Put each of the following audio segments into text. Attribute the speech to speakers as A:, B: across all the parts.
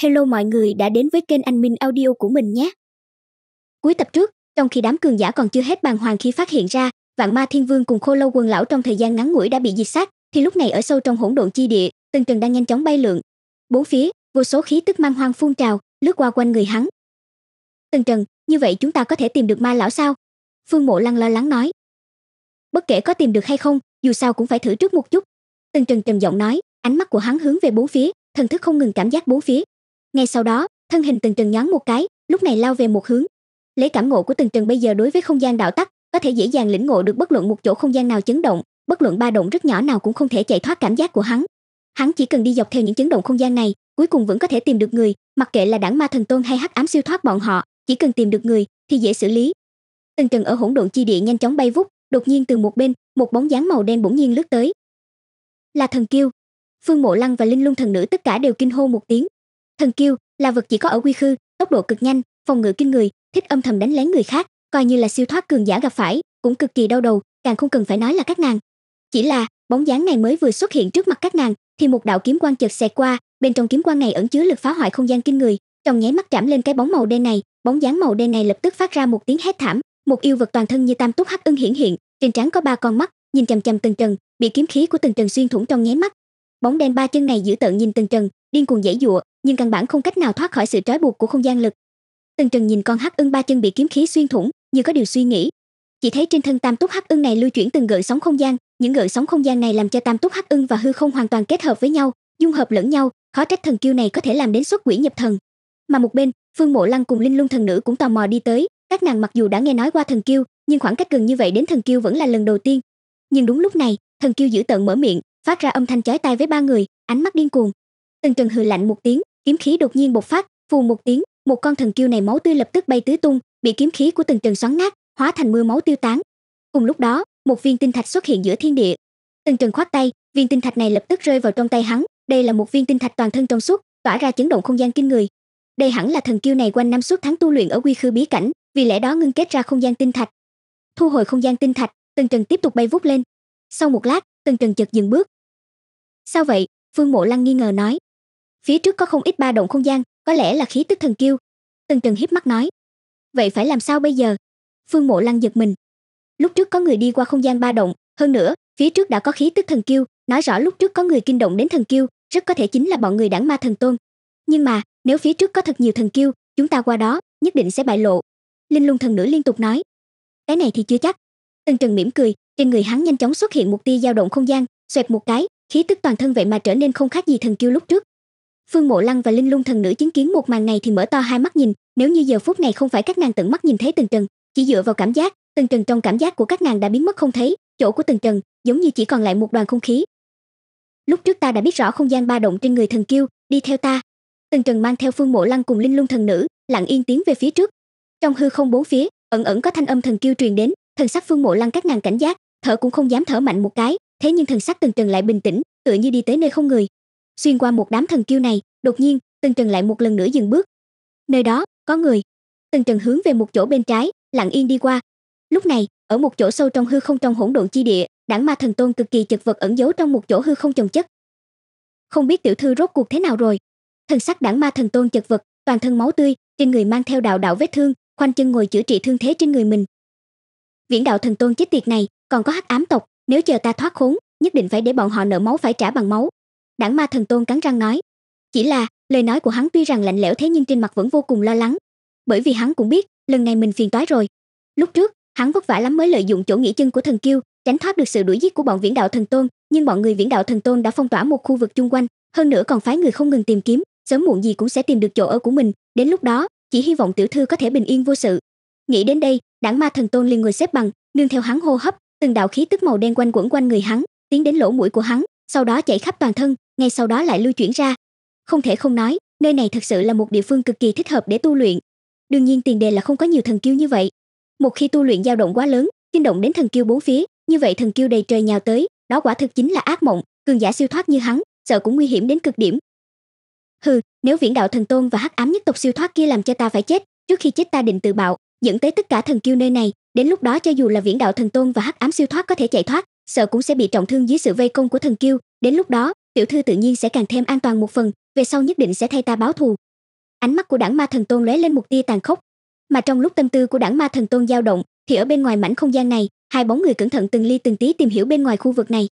A: Hello mọi người đã đến với kênh Anh Minh Audio của mình nhé. Cuối tập trước, trong khi đám cường giả còn chưa hết bàng hoàng khi phát hiện ra, Vạn Ma Thiên Vương cùng Khô Lâu Quần Lão trong thời gian ngắn ngủi đã bị diệt sát, thì lúc này ở sâu trong hỗn độn chi địa, Tần Trần đang nhanh chóng bay lượn. Bốn phía, vô số khí tức mang hoang phun trào, lướt qua quanh người hắn. Tần Trần, như vậy chúng ta có thể tìm được Ma lão sao? Phương Mộ Lăng lo lắng nói. Bất kể có tìm được hay không, dù sao cũng phải thử trước một chút. Tần Trần trầm giọng nói, ánh mắt của hắn hướng về bốn phía, thần thức không ngừng cảm giác bốn phía, ngay sau đó thân hình từng trần nhón một cái lúc này lao về một hướng lấy cảm ngộ của từng trần bây giờ đối với không gian đạo tắc có thể dễ dàng lĩnh ngộ được bất luận một chỗ không gian nào chấn động bất luận ba động rất nhỏ nào cũng không thể chạy thoát cảm giác của hắn hắn chỉ cần đi dọc theo những chấn động không gian này cuối cùng vẫn có thể tìm được người mặc kệ là đảng ma thần tôn hay hắc ám siêu thoát bọn họ chỉ cần tìm được người thì dễ xử lý từng trần ở hỗn độn chi địa nhanh chóng bay vút đột nhiên từ một bên một bóng dáng màu đen bỗng nhiên lướt tới là thần kiêu phương mộ lăng và linh lung thần nữ tất cả đều kinh hô một tiếng Thần kiêu là vật chỉ có ở quy khư, tốc độ cực nhanh, phòng ngự kinh người, thích âm thầm đánh lén người khác, coi như là siêu thoát cường giả gặp phải, cũng cực kỳ đau đầu, càng không cần phải nói là các nàng. Chỉ là, bóng dáng này mới vừa xuất hiện trước mặt các nàng, thì một đạo kiếm quang chợt xẹt qua, bên trong kiếm quang này ẩn chứa lực phá hoại không gian kinh người, trong nháy mắt chạm lên cái bóng màu đen này, bóng dáng màu đen này lập tức phát ra một tiếng hét thảm, một yêu vật toàn thân như tam túc hắc ưng hiển hiện, trên trán có ba con mắt, nhìn chằm chằm Tần Trần, bị kiếm khí của Tần Trần xuyên thủng trong nháy mắt. Bóng đen ba chân này giữ tợn nhìn Tần Trần, điên cuồng dãy dụa nhưng căn bản không cách nào thoát khỏi sự trói buộc của không gian lực tần trần nhìn con hắc ưng ba chân bị kiếm khí xuyên thủng như có điều suy nghĩ chỉ thấy trên thân tam túc hắc ưng này lưu chuyển từng gợn sóng không gian những gợn sóng không gian này làm cho tam túc hắc ưng và hư không hoàn toàn kết hợp với nhau dung hợp lẫn nhau khó trách thần kiêu này có thể làm đến xuất quỷ nhập thần mà một bên phương mộ lăng cùng linh lung thần nữ cũng tò mò đi tới các nàng mặc dù đã nghe nói qua thần kiêu nhưng khoảng cách gần như vậy đến thần kiêu vẫn là lần đầu tiên nhưng đúng lúc này thần kiêu giữ tợn mở miệng phát ra âm thanh chói tai với ba người ánh mắt điên cuồng Tần Trần hừ lạnh một tiếng, kiếm khí đột nhiên bộc phát, phù một tiếng, một con thần kiêu này máu tươi lập tức bay tứ tung, bị kiếm khí của Tần Trần xoắn nát, hóa thành mưa máu tiêu tán. Cùng lúc đó, một viên tinh thạch xuất hiện giữa thiên địa. Tần Trần khoát tay, viên tinh thạch này lập tức rơi vào trong tay hắn, đây là một viên tinh thạch toàn thân trong suốt, tỏa ra chấn động không gian kinh người. Đây hẳn là thần kiêu này quanh năm suốt tháng tu luyện ở quy khư bí cảnh, vì lẽ đó ngưng kết ra không gian tinh thạch. Thu hồi không gian tinh thạch, Tần Trần tiếp tục bay vút lên. Sau một lát, Tần Trần chợt dừng bước. Sao vậy? Phương Mộ Lăng nghi ngờ nói phía trước có không ít ba động không gian có lẽ là khí tức thần kiêu tần trần híp mắt nói vậy phải làm sao bây giờ phương mộ lăng giật mình lúc trước có người đi qua không gian ba động hơn nữa phía trước đã có khí tức thần kiêu nói rõ lúc trước có người kinh động đến thần kiêu rất có thể chính là bọn người đảng ma thần tôn nhưng mà nếu phía trước có thật nhiều thần kiêu chúng ta qua đó nhất định sẽ bại lộ linh lung thần nữ liên tục nói cái này thì chưa chắc tần trần mỉm cười trên người hắn nhanh chóng xuất hiện một tia dao động không gian xoẹt một cái khí tức toàn thân vậy mà trở nên không khác gì thần kiêu lúc trước Phương Mộ Lăng và Linh Lung thần nữ chứng kiến một màn này thì mở to hai mắt nhìn, nếu như giờ phút này không phải các nàng tận mắt nhìn thấy từng Trần, chỉ dựa vào cảm giác, từng Trần trong cảm giác của các nàng đã biến mất không thấy, chỗ của từng Trần giống như chỉ còn lại một đoàn không khí. Lúc trước ta đã biết rõ không gian ba động trên người thần kiêu, đi theo ta. từng Trần mang theo Phương Mộ Lăng cùng Linh Lung thần nữ, lặng yên tiến về phía trước. Trong hư không bốn phía, ẩn ẩn có thanh âm thần kiêu truyền đến, thần sắc Phương Mộ Lăng các nàng cảnh giác, thở cũng không dám thở mạnh một cái, thế nhưng thần sắc từng Trần lại bình tĩnh, tựa như đi tới nơi không người, xuyên qua một đám thần kiêu này đột nhiên Tần trần lại một lần nữa dừng bước nơi đó có người Tần trần hướng về một chỗ bên trái lặng yên đi qua lúc này ở một chỗ sâu trong hư không trong hỗn độn chi địa đảng ma thần tôn cực kỳ chật vật ẩn giấu trong một chỗ hư không chồng chất không biết tiểu thư rốt cuộc thế nào rồi thần sắc đảng ma thần tôn chật vật toàn thân máu tươi trên người mang theo đạo đạo vết thương khoanh chân ngồi chữa trị thương thế trên người mình viễn đạo thần tôn chết tiệt này còn có hắc ám tộc nếu chờ ta thoát khốn nhất định phải để bọn họ nợ máu phải trả bằng máu đảng ma thần tôn cắn răng nói chỉ là lời nói của hắn tuy rằng lạnh lẽo thế nhưng trên mặt vẫn vô cùng lo lắng bởi vì hắn cũng biết lần này mình phiền toái rồi lúc trước hắn vất vả lắm mới lợi dụng chỗ nghỉ chân của thần kiêu tránh thoát được sự đuổi giết của bọn viễn đạo thần tôn nhưng bọn người viễn đạo thần tôn đã phong tỏa một khu vực chung quanh hơn nữa còn phái người không ngừng tìm kiếm sớm muộn gì cũng sẽ tìm được chỗ ở của mình đến lúc đó chỉ hy vọng tiểu thư có thể bình yên vô sự nghĩ đến đây đảng ma thần tôn liền người xếp bằng nương theo hắn hô hấp từng đạo khí tức màu đen quanh quẩn quanh người hắn tiến đến lỗ mũi của hắn sau đó chạy khắp toàn thân ngay sau đó lại lưu chuyển ra. Không thể không nói, nơi này thật sự là một địa phương cực kỳ thích hợp để tu luyện. Đương nhiên tiền đề là không có nhiều thần kiêu như vậy. Một khi tu luyện dao động quá lớn, kinh động đến thần kiêu bốn phía, như vậy thần kiêu đầy trời nhào tới, đó quả thực chính là ác mộng, cường giả siêu thoát như hắn, sợ cũng nguy hiểm đến cực điểm. Hừ, nếu Viễn Đạo Thần Tôn và Hắc Ám nhất tộc siêu thoát kia làm cho ta phải chết, trước khi chết ta định tự bạo, dẫn tới tất cả thần kiêu nơi này, đến lúc đó cho dù là Viễn Đạo Thần Tôn và Hắc Ám siêu thoát có thể chạy thoát, sợ cũng sẽ bị trọng thương dưới sự vây công của thần kiêu, đến lúc đó, tiểu thư tự nhiên sẽ càng thêm an toàn một phần về sau nhất định sẽ thay ta báo thù ánh mắt của đảng ma thần tôn lóe lên một tia tàn khốc mà trong lúc tâm tư của đảng ma thần tôn dao động thì ở bên ngoài mảnh không gian này hai bóng người cẩn thận từng ly từng tí tìm hiểu bên ngoài khu vực này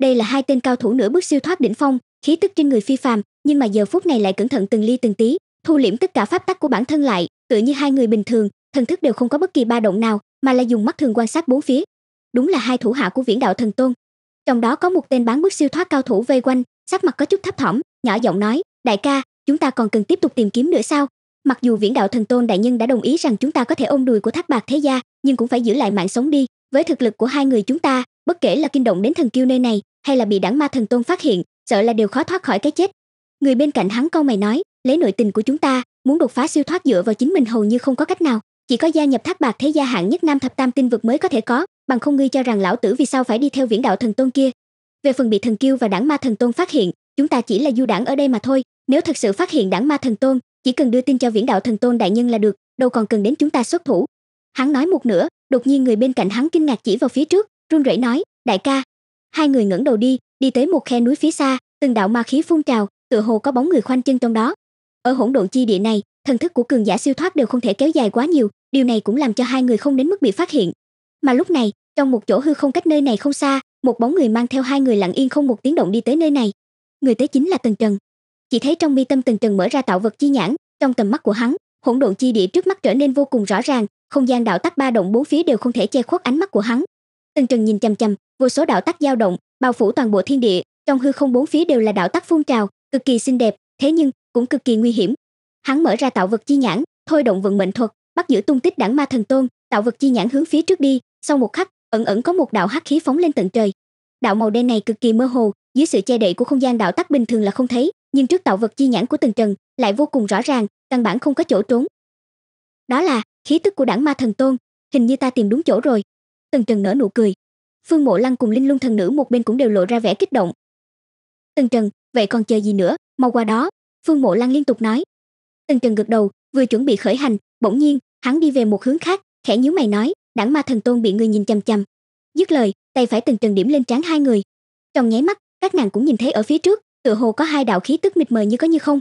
A: đây là hai tên cao thủ nửa bước siêu thoát đỉnh phong khí tức trên người phi phàm nhưng mà giờ phút này lại cẩn thận từng ly từng tí thu liễm tất cả pháp tắc của bản thân lại tựa như hai người bình thường thần thức đều không có bất kỳ ba động nào mà là dùng mắt thường quan sát bốn phía đúng là hai thủ hạ của viễn đạo thần tôn trong đó có một tên bán bước siêu thoát cao thủ vây quanh sắc mặt có chút thấp thỏm nhỏ giọng nói đại ca chúng ta còn cần tiếp tục tìm kiếm nữa sao mặc dù viễn đạo thần tôn đại nhân đã đồng ý rằng chúng ta có thể ôm đùi của thác bạc thế gia nhưng cũng phải giữ lại mạng sống đi với thực lực của hai người chúng ta bất kể là kinh động đến thần kiêu nơi này hay là bị đảng ma thần tôn phát hiện sợ là đều khó thoát khỏi cái chết người bên cạnh hắn câu mày nói lấy nội tình của chúng ta muốn đột phá siêu thoát dựa vào chính mình hầu như không có cách nào chỉ có gia nhập thác bạc thế gia hạng nhất nam thập tam tinh vực mới có thể có bằng không ngươi cho rằng lão tử vì sao phải đi theo viễn đạo thần tôn kia về phần bị thần kiêu và đảng ma thần tôn phát hiện chúng ta chỉ là du đảng ở đây mà thôi nếu thật sự phát hiện đảng ma thần tôn chỉ cần đưa tin cho viễn đạo thần tôn đại nhân là được đâu còn cần đến chúng ta xuất thủ hắn nói một nửa đột nhiên người bên cạnh hắn kinh ngạc chỉ vào phía trước run rẩy nói đại ca hai người ngẩng đầu đi đi tới một khe núi phía xa từng đạo ma khí phun trào tựa hồ có bóng người khoanh chân trong đó ở hỗn độn chi địa này thần thức của cường giả siêu thoát đều không thể kéo dài quá nhiều Điều này cũng làm cho hai người không đến mức bị phát hiện. Mà lúc này, trong một chỗ hư không cách nơi này không xa, một bóng người mang theo hai người lặng yên không một tiếng động đi tới nơi này. Người tới chính là Tần Trần. Chỉ thấy trong mi tâm Tần Trần mở ra tạo vật chi nhãn, trong tầm mắt của hắn, hỗn độn chi địa trước mắt trở nên vô cùng rõ ràng, không gian đạo tắc ba động bốn phía đều không thể che khuất ánh mắt của hắn. Tần Trần nhìn chằm chằm, vô số đạo tắc dao động, bao phủ toàn bộ thiên địa, trong hư không bốn phía đều là đạo tắc phun trào, cực kỳ xinh đẹp, thế nhưng cũng cực kỳ nguy hiểm. Hắn mở ra tạo vật chi nhãn, thôi động vận mệnh thuật, bắt giữ tung tích đảng ma thần tôn tạo vật chi nhãn hướng phía trước đi sau một khắc ẩn ẩn có một đạo hắc khí phóng lên tận trời đạo màu đen này cực kỳ mơ hồ dưới sự che đậy của không gian đạo tắc bình thường là không thấy nhưng trước tạo vật chi nhãn của tần trần lại vô cùng rõ ràng căn bản không có chỗ trốn đó là khí tức của đảng ma thần tôn hình như ta tìm đúng chỗ rồi tần trần nở nụ cười phương mộ lăng cùng linh lung thần nữ một bên cũng đều lộ ra vẻ kích động tần trần vậy còn chờ gì nữa mau qua đó phương mộ lăng liên tục nói tần trần gật đầu vừa chuẩn bị khởi hành bỗng nhiên hắn đi về một hướng khác khẽ nhíu mày nói đảng ma thần tôn bị người nhìn chằm chằm dứt lời tay phải từng trần điểm lên trán hai người trong nháy mắt các nàng cũng nhìn thấy ở phía trước tựa hồ có hai đạo khí tức mịt mờ như có như không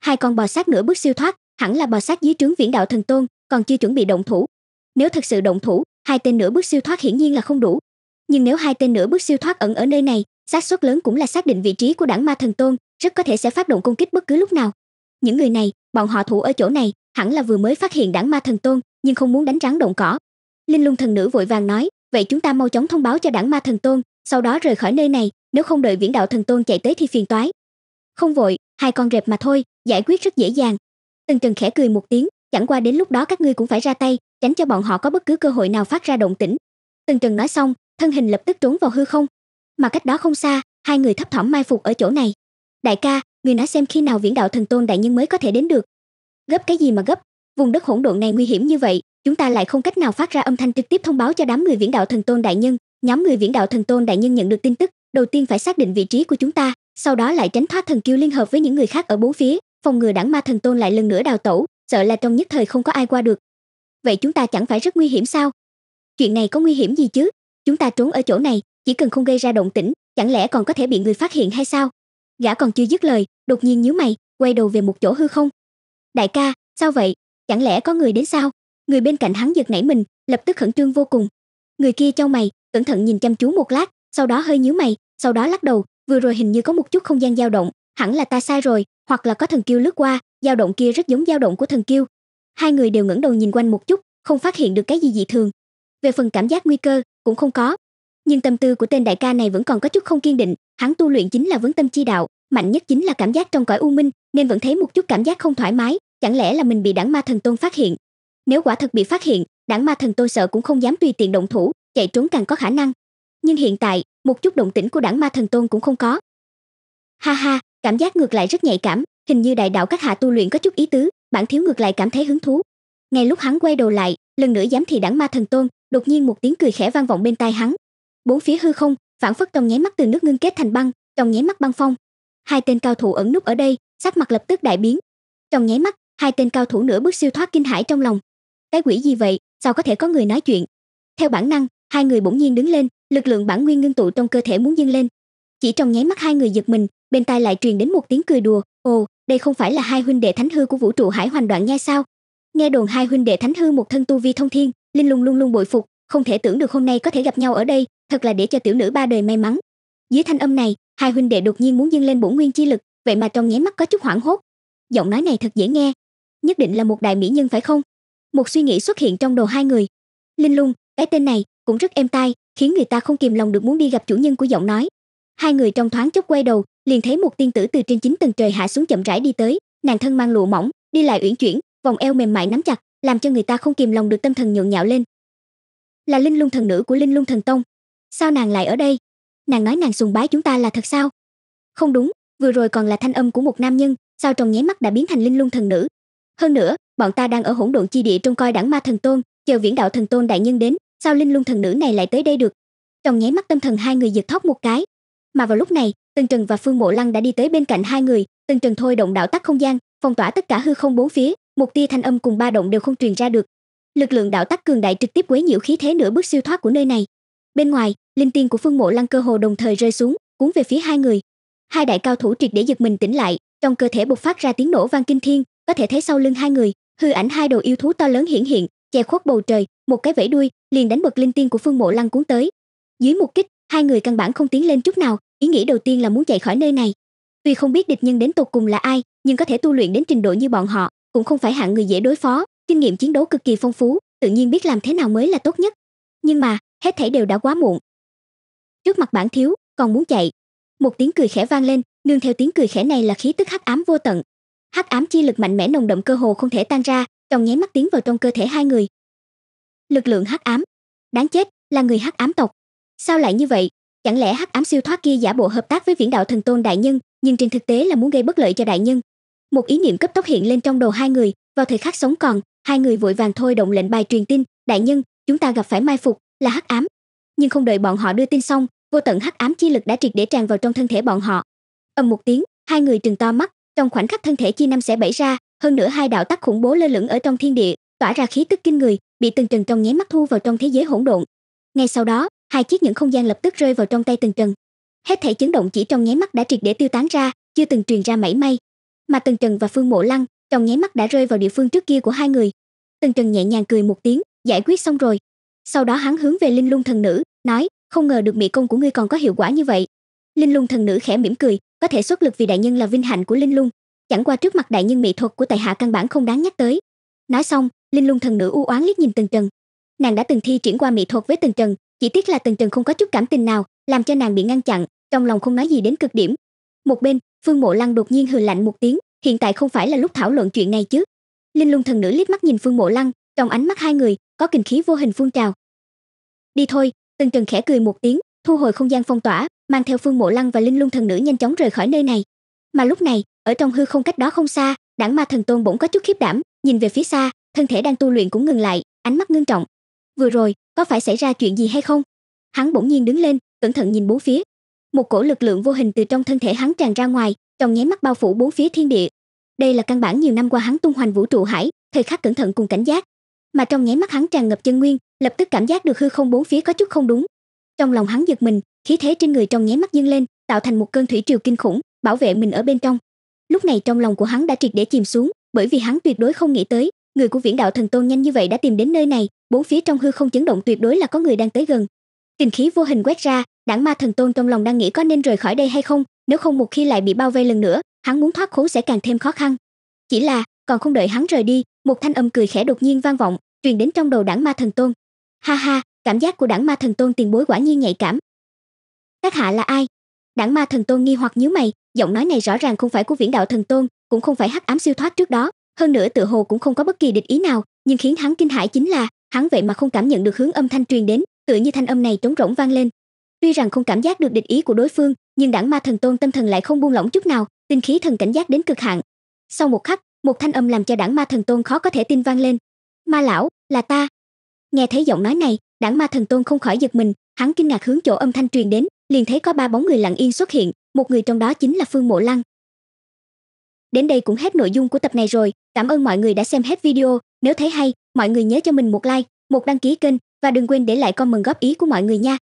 A: hai con bò sát nửa bước siêu thoát hẳn là bò sát dưới trướng viễn đạo thần tôn còn chưa chuẩn bị động thủ nếu thật sự động thủ hai tên nửa bước siêu thoát hiển nhiên là không đủ nhưng nếu hai tên nửa bước siêu thoát ẩn ở nơi này xác suất lớn cũng là xác định vị trí của đảng ma thần tôn rất có thể sẽ phát động công kích bất cứ lúc nào những người này bọn họ thủ ở chỗ này hẳn là vừa mới phát hiện đảng ma thần tôn nhưng không muốn đánh rắn động cỏ linh lung thần nữ vội vàng nói vậy chúng ta mau chóng thông báo cho đảng ma thần tôn sau đó rời khỏi nơi này nếu không đợi viễn đạo thần tôn chạy tới thì phiền toái không vội hai con rệp mà thôi giải quyết rất dễ dàng tần trần khẽ cười một tiếng chẳng qua đến lúc đó các ngươi cũng phải ra tay tránh cho bọn họ có bất cứ cơ hội nào phát ra động tĩnh tần trần nói xong thân hình lập tức trốn vào hư không mà cách đó không xa hai người thấp thỏm mai phục ở chỗ này đại ca ngươi nói xem khi nào viễn đạo thần tôn đại nhân mới có thể đến được Gấp cái gì mà gấp? Vùng đất hỗn độn này nguy hiểm như vậy, chúng ta lại không cách nào phát ra âm thanh trực tiếp thông báo cho đám người viễn đạo thần tôn đại nhân. Nhóm người viễn đạo thần tôn đại nhân nhận được tin tức, đầu tiên phải xác định vị trí của chúng ta, sau đó lại tránh thoát thần kiêu liên hợp với những người khác ở bốn phía, phòng ngừa đảng ma thần tôn lại lần nữa đào tẩu, sợ là trong nhất thời không có ai qua được. Vậy chúng ta chẳng phải rất nguy hiểm sao? Chuyện này có nguy hiểm gì chứ? Chúng ta trốn ở chỗ này, chỉ cần không gây ra động tĩnh, chẳng lẽ còn có thể bị người phát hiện hay sao? Gã còn chưa dứt lời, đột nhiên nhíu mày, quay đầu về một chỗ hư không, đại ca sao vậy chẳng lẽ có người đến sao người bên cạnh hắn giật nảy mình lập tức khẩn trương vô cùng người kia châu mày cẩn thận nhìn chăm chú một lát sau đó hơi nhíu mày sau đó lắc đầu vừa rồi hình như có một chút không gian dao động hẳn là ta sai rồi hoặc là có thần kiêu lướt qua dao động kia rất giống dao động của thần kiêu hai người đều ngẩng đầu nhìn quanh một chút không phát hiện được cái gì dị thường về phần cảm giác nguy cơ cũng không có nhưng tâm tư của tên đại ca này vẫn còn có chút không kiên định hắn tu luyện chính là vấn tâm chi đạo mạnh nhất chính là cảm giác trong cõi u minh nên vẫn thấy một chút cảm giác không thoải mái chẳng lẽ là mình bị đảng ma thần tôn phát hiện nếu quả thật bị phát hiện đảng ma thần tôn sợ cũng không dám tùy tiện động thủ chạy trốn càng có khả năng nhưng hiện tại một chút động tĩnh của đảng ma thần tôn cũng không có ha ha cảm giác ngược lại rất nhạy cảm hình như đại đạo các hạ tu luyện có chút ý tứ bản thiếu ngược lại cảm thấy hứng thú ngay lúc hắn quay đầu lại lần nữa dám thì đảng ma thần tôn đột nhiên một tiếng cười khẽ vang vọng bên tai hắn bốn phía hư không phản phất trong nháy mắt từ nước ngưng kết thành băng trong nháy mắt băng phong hai tên cao thủ ẩn núp ở đây sắc mặt lập tức đại biến trong nháy mắt hai tên cao thủ nửa bước siêu thoát kinh hãi trong lòng cái quỷ gì vậy sao có thể có người nói chuyện theo bản năng hai người bỗng nhiên đứng lên lực lượng bản nguyên ngưng tụ trong cơ thể muốn dâng lên chỉ trong nháy mắt hai người giật mình bên tai lại truyền đến một tiếng cười đùa ồ đây không phải là hai huynh đệ thánh hư của vũ trụ hải hoành đoạn nha sao nghe đồn hai huynh đệ thánh hư một thân tu vi thông thiên linh lung luôn luôn bội phục không thể tưởng được hôm nay có thể gặp nhau ở đây thật là để cho tiểu nữ ba đời may mắn dưới thanh âm này hai huynh đệ đột nhiên muốn dâng lên bổn nguyên chi lực vậy mà trong nháy mắt có chút hoảng hốt giọng nói này thật dễ nghe nhất định là một đại mỹ nhân phải không một suy nghĩ xuất hiện trong đầu hai người linh lung cái tên này cũng rất êm tai khiến người ta không kìm lòng được muốn đi gặp chủ nhân của giọng nói hai người trong thoáng chốc quay đầu liền thấy một tiên tử từ trên chín tầng trời hạ xuống chậm rãi đi tới nàng thân mang lụa mỏng đi lại uyển chuyển vòng eo mềm mại nắm chặt làm cho người ta không kìm lòng được tâm thần nhộn nhạo lên là linh lung thần nữ của linh lung thần tông sao nàng lại ở đây nàng nói nàng sùng bái chúng ta là thật sao không đúng vừa rồi còn là thanh âm của một nam nhân sao trong nháy mắt đã biến thành linh lung thần nữ hơn nữa bọn ta đang ở hỗn độn chi địa trông coi đẳng ma thần tôn chờ viễn đạo thần tôn đại nhân đến sao linh lung thần nữ này lại tới đây được trong nháy mắt tâm thần hai người giật thót một cái mà vào lúc này tần Trần và Phương Mộ Lăng đã đi tới bên cạnh hai người, tần Trần thôi động đạo tắc không gian, phong tỏa tất cả hư không bốn phía, một tia thanh âm cùng ba động đều không truyền ra được. Lực lượng đạo tắc cường đại trực tiếp quấy nhiễu khí thế nửa bước siêu thoát của nơi này. Bên ngoài, linh tiên của Phương Mộ Lăng cơ hồ đồng thời rơi xuống, cuốn về phía hai người. Hai đại cao thủ triệt để giật mình tỉnh lại, trong cơ thể bộc phát ra tiếng nổ vang kinh thiên, có thể thấy sau lưng hai người hư ảnh hai đầu yêu thú to lớn hiển hiện che khuất bầu trời một cái vẫy đuôi liền đánh bật linh tiên của phương mộ lăng cuốn tới dưới một kích hai người căn bản không tiến lên chút nào ý nghĩ đầu tiên là muốn chạy khỏi nơi này tuy không biết địch nhân đến tột cùng là ai nhưng có thể tu luyện đến trình độ như bọn họ cũng không phải hạng người dễ đối phó kinh nghiệm chiến đấu cực kỳ phong phú tự nhiên biết làm thế nào mới là tốt nhất nhưng mà hết thảy đều đã quá muộn trước mặt bản thiếu còn muốn chạy một tiếng cười khẽ vang lên nương theo tiếng cười khẽ này là khí tức hắc ám vô tận hắc ám chi lực mạnh mẽ nồng đậm cơ hồ không thể tan ra trong nháy mắt tiến vào trong cơ thể hai người lực lượng hắc ám đáng chết là người hắc ám tộc sao lại như vậy chẳng lẽ hắc ám siêu thoát kia giả bộ hợp tác với viễn đạo thần tôn đại nhân nhưng trên thực tế là muốn gây bất lợi cho đại nhân một ý niệm cấp tốc hiện lên trong đầu hai người vào thời khắc sống còn hai người vội vàng thôi động lệnh bài truyền tin đại nhân chúng ta gặp phải mai phục là hắc ám nhưng không đợi bọn họ đưa tin xong vô tận hắc ám chi lực đã triệt để tràn vào trong thân thể bọn họ ầm một tiếng hai người trừng to mắt trong khoảnh khắc thân thể chia năm xẻ bảy ra hơn nữa hai đạo tắc khủng bố lơ lửng ở trong thiên địa tỏa ra khí tức kinh người bị từng trần trong nháy mắt thu vào trong thế giới hỗn độn ngay sau đó hai chiếc những không gian lập tức rơi vào trong tay từng trần hết thể chấn động chỉ trong nháy mắt đã triệt để tiêu tán ra chưa từng truyền ra mảy may mà từng trần và phương mộ lăng trong nháy mắt đã rơi vào địa phương trước kia của hai người từng trần nhẹ nhàng cười một tiếng giải quyết xong rồi sau đó hắn hướng về linh lung thần nữ nói không ngờ được mỹ công của ngươi còn có hiệu quả như vậy linh lung thần nữ khẽ mỉm cười có thể xuất lực vì đại nhân là vinh hạnh của linh lung chẳng qua trước mặt đại nhân mỹ thuật của tài hạ căn bản không đáng nhắc tới nói xong linh lung thần nữ u oán liếc nhìn tần trần nàng đã từng thi triển qua mỹ thuật với tần trần chỉ tiếc là tần trần không có chút cảm tình nào làm cho nàng bị ngăn chặn trong lòng không nói gì đến cực điểm một bên phương mộ lăng đột nhiên hừ lạnh một tiếng hiện tại không phải là lúc thảo luận chuyện này chứ linh lung thần nữ liếc mắt nhìn phương mộ lăng trong ánh mắt hai người có kinh khí vô hình phun trào đi thôi tần trần khẽ cười một tiếng thu hồi không gian phong tỏa mang theo Phương Mộ Lăng và Linh Lung thần nữ nhanh chóng rời khỏi nơi này. Mà lúc này, ở trong hư không cách đó không xa, Đảng Ma thần tôn bỗng có chút khiếp đảm, nhìn về phía xa, thân thể đang tu luyện cũng ngừng lại, ánh mắt ngưng trọng. Vừa rồi, có phải xảy ra chuyện gì hay không? Hắn bỗng nhiên đứng lên, cẩn thận nhìn bốn phía. Một cổ lực lượng vô hình từ trong thân thể hắn tràn ra ngoài, trong nháy mắt bao phủ bốn phía thiên địa. Đây là căn bản nhiều năm qua hắn tung hoành vũ trụ hải, thời khắc cẩn thận cùng cảnh giác. Mà trong nháy mắt hắn tràn ngập chân nguyên, lập tức cảm giác được hư không bốn phía có chút không đúng. Trong lòng hắn giật mình, khí thế trên người trong nháy mắt dâng lên tạo thành một cơn thủy triều kinh khủng bảo vệ mình ở bên trong lúc này trong lòng của hắn đã triệt để chìm xuống bởi vì hắn tuyệt đối không nghĩ tới người của viễn đạo thần tôn nhanh như vậy đã tìm đến nơi này bốn phía trong hư không chấn động tuyệt đối là có người đang tới gần kinh khí vô hình quét ra đảng ma thần tôn trong lòng đang nghĩ có nên rời khỏi đây hay không nếu không một khi lại bị bao vây lần nữa hắn muốn thoát khốn sẽ càng thêm khó khăn chỉ là còn không đợi hắn rời đi một thanh âm cười khẽ đột nhiên vang vọng truyền đến trong đầu đảng ma thần tôn ha ha cảm giác của đảng ma thần tôn tiền bối quả nhiên nhạy cảm các hạ là ai đảng ma thần tôn nghi hoặc nhíu mày giọng nói này rõ ràng không phải của viễn đạo thần tôn cũng không phải hắc ám siêu thoát trước đó hơn nữa tự hồ cũng không có bất kỳ địch ý nào nhưng khiến hắn kinh hãi chính là hắn vậy mà không cảm nhận được hướng âm thanh truyền đến tựa như thanh âm này trống rỗng vang lên tuy rằng không cảm giác được địch ý của đối phương nhưng đảng ma thần tôn tâm thần lại không buông lỏng chút nào tinh khí thần cảnh giác đến cực hạn sau một khắc một thanh âm làm cho đảng ma thần tôn khó có thể tin vang lên ma lão là ta nghe thấy giọng nói này đảng ma thần tôn không khỏi giật mình hắn kinh ngạc hướng chỗ âm thanh truyền đến liền thấy có ba bóng người lặng yên xuất hiện một người trong đó chính là phương mộ lăng đến đây cũng hết nội dung của tập này rồi cảm ơn mọi người đã xem hết video nếu thấy hay mọi người nhớ cho mình một like một đăng ký kênh và đừng quên để lại comment góp ý của mọi người nha